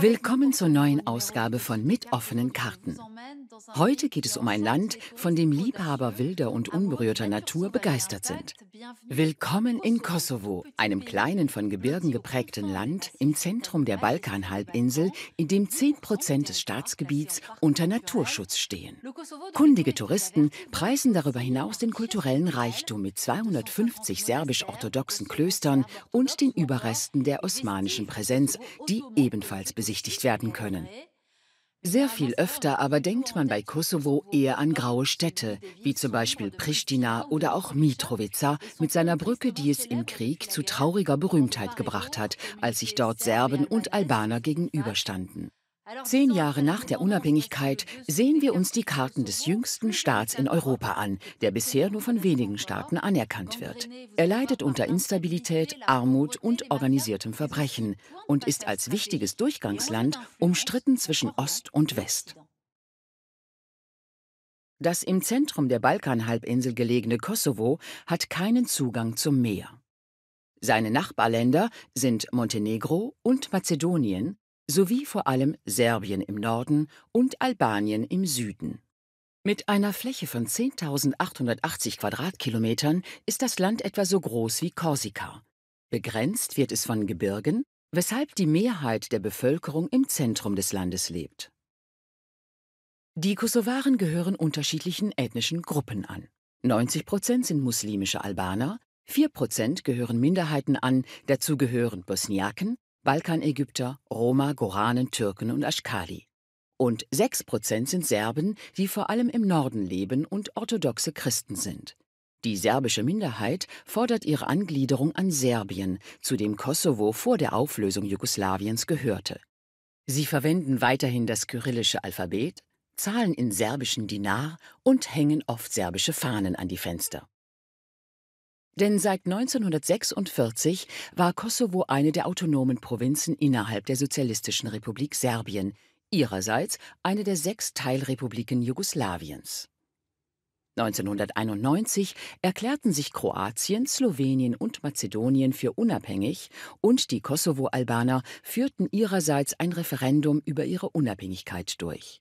Willkommen zur neuen Ausgabe von Mit offenen Karten. Heute geht es um ein Land, von dem Liebhaber wilder und unberührter Natur begeistert sind. Willkommen in Kosovo, einem kleinen von Gebirgen geprägten Land im Zentrum der Balkanhalbinsel, in dem 10 Prozent des Staatsgebiets unter Naturschutz stehen. Kundige Touristen preisen darüber hinaus den kulturellen Reichtum mit 250 serbisch-orthodoxen Klöstern und den Überresten der osmanischen Präsenz, die ebenfalls besichtigt werden können. Sehr viel öfter aber denkt man bei Kosovo eher an graue Städte, wie zum Beispiel Pristina oder auch Mitrovica mit seiner Brücke, die es im Krieg zu trauriger Berühmtheit gebracht hat, als sich dort Serben und Albaner gegenüberstanden. Zehn Jahre nach der Unabhängigkeit sehen wir uns die Karten des jüngsten Staats in Europa an, der bisher nur von wenigen Staaten anerkannt wird. Er leidet unter Instabilität, Armut und organisiertem Verbrechen und ist als wichtiges Durchgangsland umstritten zwischen Ost und West. Das im Zentrum der Balkanhalbinsel gelegene Kosovo hat keinen Zugang zum Meer. Seine Nachbarländer sind Montenegro und Mazedonien, sowie vor allem Serbien im Norden und Albanien im Süden. Mit einer Fläche von 10.880 Quadratkilometern ist das Land etwa so groß wie Korsika. Begrenzt wird es von Gebirgen, weshalb die Mehrheit der Bevölkerung im Zentrum des Landes lebt. Die Kosovaren gehören unterschiedlichen ethnischen Gruppen an. 90 Prozent sind muslimische Albaner, 4 Prozent gehören Minderheiten an, dazu gehören Bosniaken, Balkanägypter, Roma, Goranen, Türken und Aschkali. Und 6% sind Serben, die vor allem im Norden leben und orthodoxe Christen sind. Die serbische Minderheit fordert ihre Angliederung an Serbien, zu dem Kosovo vor der Auflösung Jugoslawiens gehörte. Sie verwenden weiterhin das kyrillische Alphabet, zahlen in serbischen Dinar und hängen oft serbische Fahnen an die Fenster. Denn seit 1946 war Kosovo eine der autonomen Provinzen innerhalb der Sozialistischen Republik Serbien, ihrerseits eine der sechs Teilrepubliken Jugoslawiens. 1991 erklärten sich Kroatien, Slowenien und Mazedonien für unabhängig und die Kosovo-Albaner führten ihrerseits ein Referendum über ihre Unabhängigkeit durch.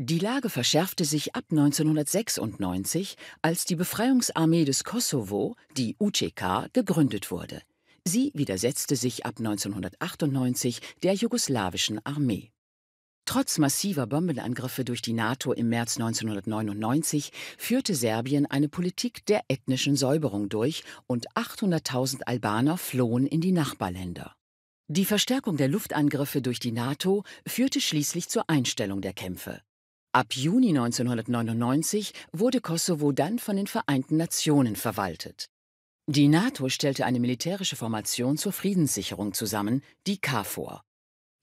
Die Lage verschärfte sich ab 1996, als die Befreiungsarmee des Kosovo, die UCK, gegründet wurde. Sie widersetzte sich ab 1998 der jugoslawischen Armee. Trotz massiver Bombenangriffe durch die NATO im März 1999 führte Serbien eine Politik der ethnischen Säuberung durch und 800.000 Albaner flohen in die Nachbarländer. Die Verstärkung der Luftangriffe durch die NATO führte schließlich zur Einstellung der Kämpfe. Ab Juni 1999 wurde Kosovo dann von den Vereinten Nationen verwaltet. Die NATO stellte eine militärische Formation zur Friedenssicherung zusammen, die KFOR.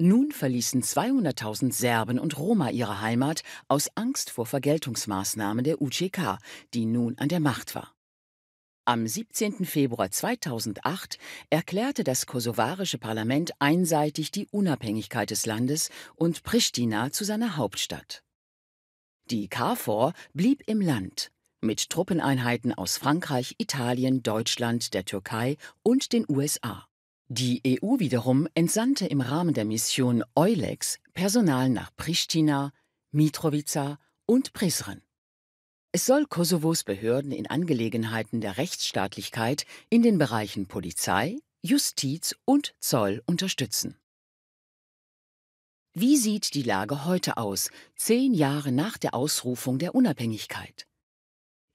Nun verließen 200.000 Serben und Roma ihre Heimat aus Angst vor Vergeltungsmaßnahmen der UCK, die nun an der Macht war. Am 17. Februar 2008 erklärte das kosovarische Parlament einseitig die Unabhängigkeit des Landes und Pristina zu seiner Hauptstadt. Die KFOR blieb im Land mit Truppeneinheiten aus Frankreich, Italien, Deutschland, der Türkei und den USA. Die EU wiederum entsandte im Rahmen der Mission Eulex Personal nach Pristina, Mitrovica und Prizren. Es soll Kosovos Behörden in Angelegenheiten der Rechtsstaatlichkeit in den Bereichen Polizei, Justiz und Zoll unterstützen. Wie sieht die Lage heute aus, zehn Jahre nach der Ausrufung der Unabhängigkeit?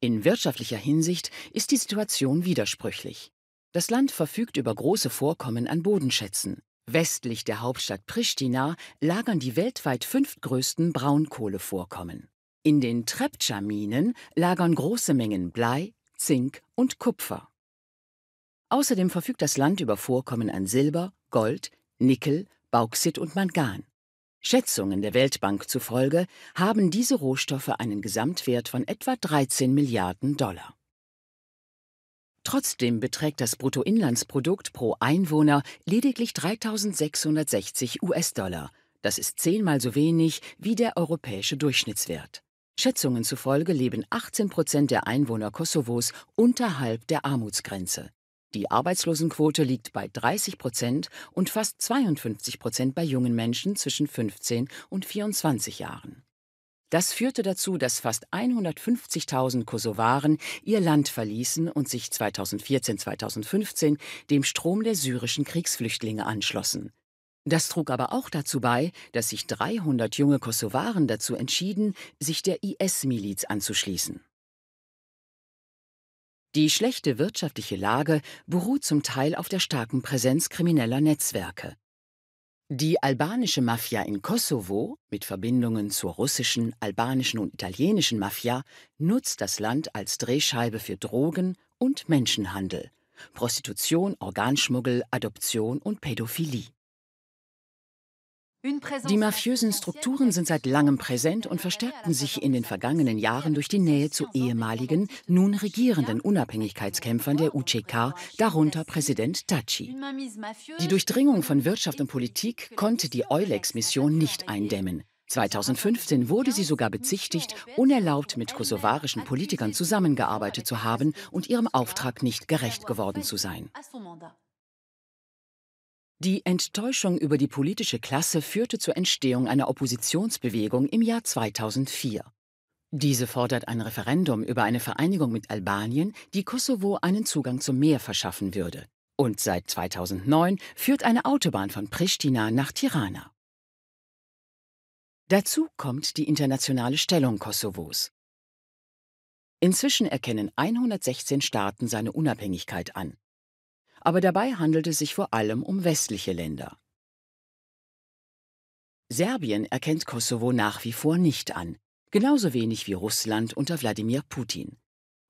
In wirtschaftlicher Hinsicht ist die Situation widersprüchlich. Das Land verfügt über große Vorkommen an Bodenschätzen. Westlich der Hauptstadt Pristina lagern die weltweit fünftgrößten Braunkohlevorkommen. In den Trepca-Minen lagern große Mengen Blei, Zink und Kupfer. Außerdem verfügt das Land über Vorkommen an Silber, Gold, Nickel, Bauxit und Mangan. Schätzungen der Weltbank zufolge haben diese Rohstoffe einen Gesamtwert von etwa 13 Milliarden Dollar. Trotzdem beträgt das Bruttoinlandsprodukt pro Einwohner lediglich 3660 US-Dollar. Das ist zehnmal so wenig wie der europäische Durchschnittswert. Schätzungen zufolge leben 18 Prozent der Einwohner Kosovos unterhalb der Armutsgrenze. Die Arbeitslosenquote liegt bei 30 Prozent und fast 52 Prozent bei jungen Menschen zwischen 15 und 24 Jahren. Das führte dazu, dass fast 150.000 Kosovaren ihr Land verließen und sich 2014-2015 dem Strom der syrischen Kriegsflüchtlinge anschlossen. Das trug aber auch dazu bei, dass sich 300 junge Kosovaren dazu entschieden, sich der IS-Miliz anzuschließen. Die schlechte wirtschaftliche Lage beruht zum Teil auf der starken Präsenz krimineller Netzwerke. Die albanische Mafia in Kosovo mit Verbindungen zur russischen, albanischen und italienischen Mafia nutzt das Land als Drehscheibe für Drogen und Menschenhandel, Prostitution, Organschmuggel, Adoption und Pädophilie. Die mafiösen Strukturen sind seit langem präsent und verstärkten sich in den vergangenen Jahren durch die Nähe zu ehemaligen, nun regierenden Unabhängigkeitskämpfern der UCK, darunter Präsident Taci. Die Durchdringung von Wirtschaft und Politik konnte die Eulex-Mission nicht eindämmen. 2015 wurde sie sogar bezichtigt, unerlaubt mit kosovarischen Politikern zusammengearbeitet zu haben und ihrem Auftrag nicht gerecht geworden zu sein. Die Enttäuschung über die politische Klasse führte zur Entstehung einer Oppositionsbewegung im Jahr 2004. Diese fordert ein Referendum über eine Vereinigung mit Albanien, die Kosovo einen Zugang zum Meer verschaffen würde. Und seit 2009 führt eine Autobahn von Pristina nach Tirana. Dazu kommt die internationale Stellung Kosovos. Inzwischen erkennen 116 Staaten seine Unabhängigkeit an aber dabei handelt es sich vor allem um westliche Länder. Serbien erkennt Kosovo nach wie vor nicht an, genauso wenig wie Russland unter Wladimir Putin.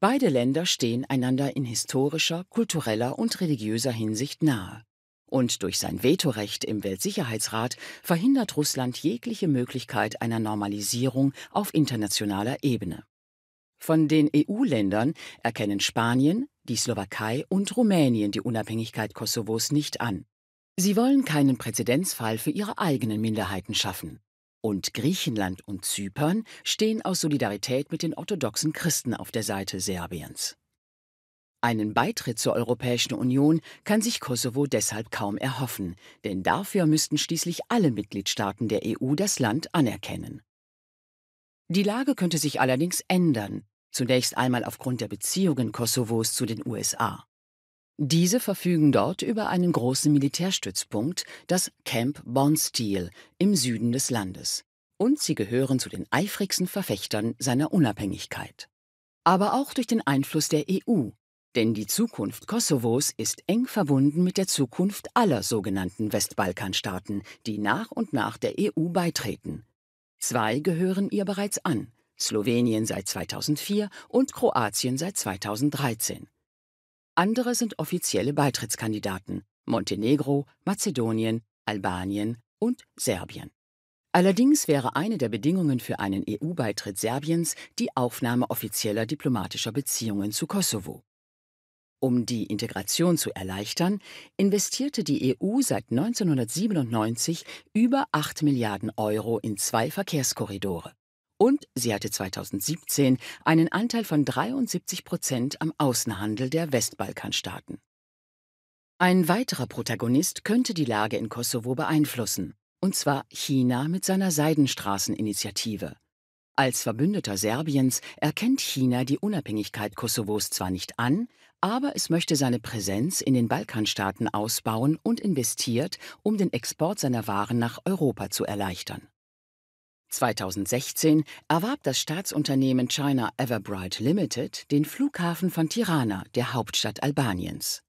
Beide Länder stehen einander in historischer, kultureller und religiöser Hinsicht nahe. Und durch sein Vetorecht im Weltsicherheitsrat verhindert Russland jegliche Möglichkeit einer Normalisierung auf internationaler Ebene. Von den EU-Ländern erkennen Spanien, die Slowakei und Rumänien die Unabhängigkeit Kosovos nicht an. Sie wollen keinen Präzedenzfall für ihre eigenen Minderheiten schaffen. Und Griechenland und Zypern stehen aus Solidarität mit den orthodoxen Christen auf der Seite Serbiens. Einen Beitritt zur Europäischen Union kann sich Kosovo deshalb kaum erhoffen, denn dafür müssten schließlich alle Mitgliedstaaten der EU das Land anerkennen. Die Lage könnte sich allerdings ändern, zunächst einmal aufgrund der Beziehungen Kosovos zu den USA. Diese verfügen dort über einen großen Militärstützpunkt, das Camp Bondsteel, im Süden des Landes. Und sie gehören zu den eifrigsten Verfechtern seiner Unabhängigkeit. Aber auch durch den Einfluss der EU, denn die Zukunft Kosovos ist eng verbunden mit der Zukunft aller sogenannten Westbalkanstaaten, die nach und nach der EU beitreten. Zwei gehören ihr bereits an, Slowenien seit 2004 und Kroatien seit 2013. Andere sind offizielle Beitrittskandidaten Montenegro, Mazedonien, Albanien und Serbien. Allerdings wäre eine der Bedingungen für einen EU-Beitritt Serbiens die Aufnahme offizieller diplomatischer Beziehungen zu Kosovo. Um die Integration zu erleichtern, investierte die EU seit 1997 über 8 Milliarden Euro in zwei Verkehrskorridore und sie hatte 2017 einen Anteil von 73 Prozent am Außenhandel der Westbalkanstaaten. Ein weiterer Protagonist könnte die Lage in Kosovo beeinflussen, und zwar China mit seiner Seidenstraßeninitiative. Als Verbündeter Serbiens erkennt China die Unabhängigkeit Kosovos zwar nicht an, aber es möchte seine Präsenz in den Balkanstaaten ausbauen und investiert, um den Export seiner Waren nach Europa zu erleichtern. 2016 erwarb das Staatsunternehmen China Everbright Limited den Flughafen von Tirana, der Hauptstadt Albaniens.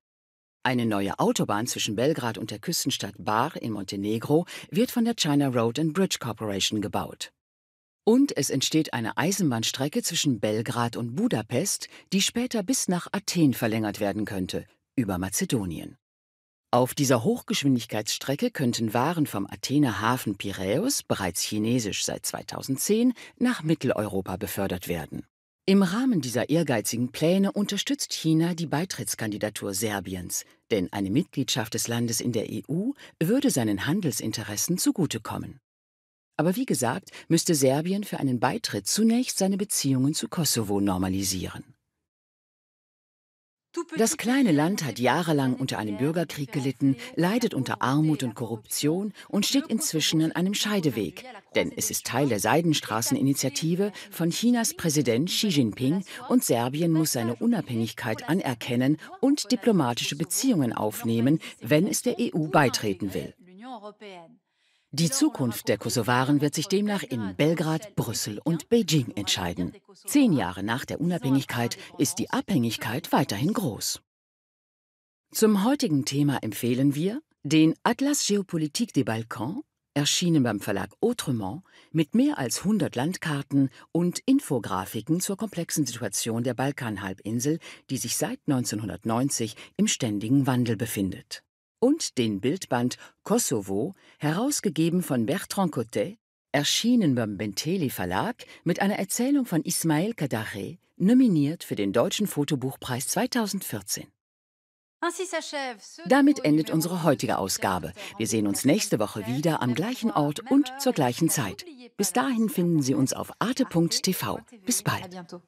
Eine neue Autobahn zwischen Belgrad und der Küstenstadt Bar in Montenegro wird von der China Road and Bridge Corporation gebaut. Und es entsteht eine Eisenbahnstrecke zwischen Belgrad und Budapest, die später bis nach Athen verlängert werden könnte, über Mazedonien. Auf dieser Hochgeschwindigkeitsstrecke könnten Waren vom Athener Hafen Piräus, bereits chinesisch seit 2010, nach Mitteleuropa befördert werden. Im Rahmen dieser ehrgeizigen Pläne unterstützt China die Beitrittskandidatur Serbiens, denn eine Mitgliedschaft des Landes in der EU würde seinen Handelsinteressen zugutekommen. Aber wie gesagt, müsste Serbien für einen Beitritt zunächst seine Beziehungen zu Kosovo normalisieren. Das kleine Land hat jahrelang unter einem Bürgerkrieg gelitten, leidet unter Armut und Korruption und steht inzwischen an einem Scheideweg. Denn es ist Teil der Seidenstraßeninitiative von Chinas Präsident Xi Jinping und Serbien muss seine Unabhängigkeit anerkennen und diplomatische Beziehungen aufnehmen, wenn es der EU beitreten will. Die Zukunft der Kosovaren wird sich demnach in Belgrad, Brüssel und Beijing entscheiden. Zehn Jahre nach der Unabhängigkeit ist die Abhängigkeit weiterhin groß. Zum heutigen Thema empfehlen wir den Atlas Geopolitique des Balkans, erschienen beim Verlag Autrement, mit mehr als 100 Landkarten und Infografiken zur komplexen Situation der Balkanhalbinsel, die sich seit 1990 im ständigen Wandel befindet und den Bildband Kosovo, herausgegeben von Bertrand Cotet, erschienen beim Benteli Verlag mit einer Erzählung von Ismail Kadaré, nominiert für den Deutschen Fotobuchpreis 2014. Ah, Damit endet unsere heutige Ausgabe. Wir sehen uns nächste Woche wieder am gleichen Ort und zur gleichen Zeit. Bis dahin finden Sie uns auf arte.tv. Bis bald.